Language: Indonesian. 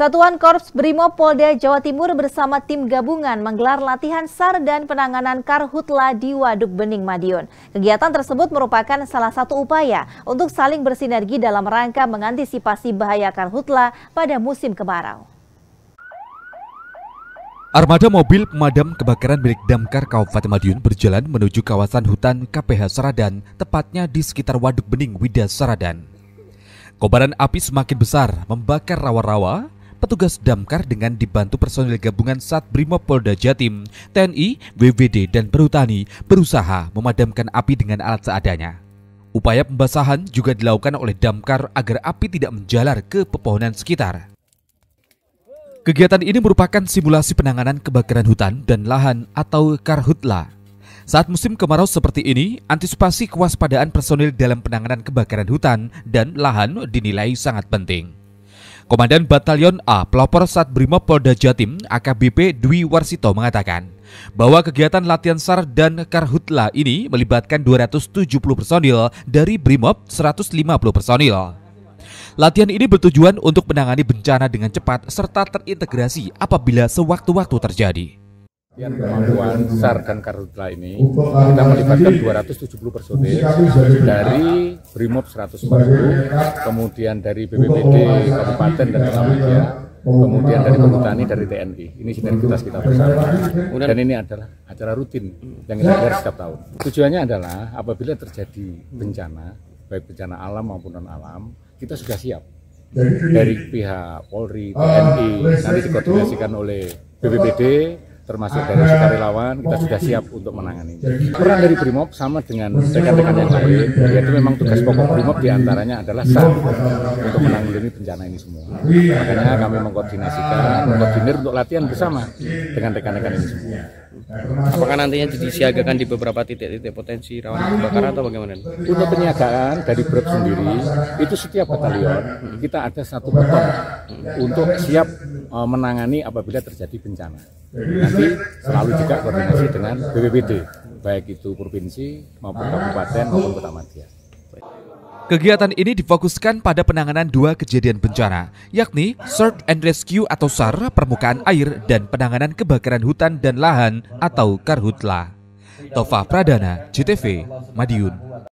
Satuan Korps Brimo Polda Jawa Timur bersama tim gabungan menggelar latihan SAR dan penanganan karhutla di Waduk Bening Madiun. Kegiatan tersebut merupakan salah satu upaya untuk saling bersinergi dalam rangka mengantisipasi bahaya karhutla pada musim kemarau. Armada mobil pemadam kebakaran milik Damkar Kabupaten Madiun berjalan menuju kawasan hutan KPH Saradan, tepatnya di sekitar Waduk Bening Wida Saradan. Kobaran api semakin besar membakar rawa-rawa, petugas damkar dengan dibantu personil gabungan Satbrimob Polda Jatim, TNI, BWD, dan Perhutani berusaha memadamkan api dengan alat seadanya. Upaya pembasahan juga dilakukan oleh damkar agar api tidak menjalar ke pepohonan sekitar. Kegiatan ini merupakan simulasi penanganan kebakaran hutan dan lahan atau karhutla saat musim kemarau seperti ini, antisipasi kewaspadaan personil dalam penanganan kebakaran hutan dan lahan dinilai sangat penting. Komandan Batalion A Pelopor Sat Satbrimob Polda Jatim AKBP Dwi Warsito mengatakan bahwa kegiatan latihan SAR dan Karhutla ini melibatkan 270 personil dari Brimob 150 personil. Latihan ini bertujuan untuk menangani bencana dengan cepat serta terintegrasi apabila sewaktu-waktu terjadi. Latihan kemampuan SAR dan Karhutla ini kita melibatkan 270 personil dari Brimob 140, kemudian dari BPBD Kabupaten dan Muhammadiyah, kemudian dari Perhutani dari TNI. Ini sinergitas kita bersama. Dan ini adalah acara rutin yang kita gelar setiap tahun. Tujuannya adalah apabila terjadi bencana, baik bencana alam maupun non alam, kita sudah siap. Dari pihak Polri, TNI, nanti dikoordinasikan oleh BPBD, termasuk ah. dari sukarelawan kita sudah siap untuk menangani. Peran dari BRIMOB sama dengan rekan-rekan yang lain, yaitu memang tugas pokok BRIMOB diantaranya adalah sah untuk menanggulangi bencana ini semua. Iya. Makanya kami mengkoordinasikan, mengkoordinir untuk latihan bersama dengan rekan-rekan ini semua. Apakah nantinya disiagakan di beberapa titik-titik potensi rawan kebakaran atau bagaimana? Untuk penyiagaan dari BREP sendiri, itu setiap batalion kita ada satu beton untuk siap e, menangani apabila terjadi bencana. Nanti selalu juga koordinasi dengan BPBD, baik itu provinsi maupun kabupaten maupun kota madya. Kegiatan ini difokuskan pada penanganan dua kejadian bencana, yakni Search and Rescue atau SAR permukaan air dan penanganan kebakaran hutan dan lahan atau Karhutla. Tova Pradana, CTV, Madiun.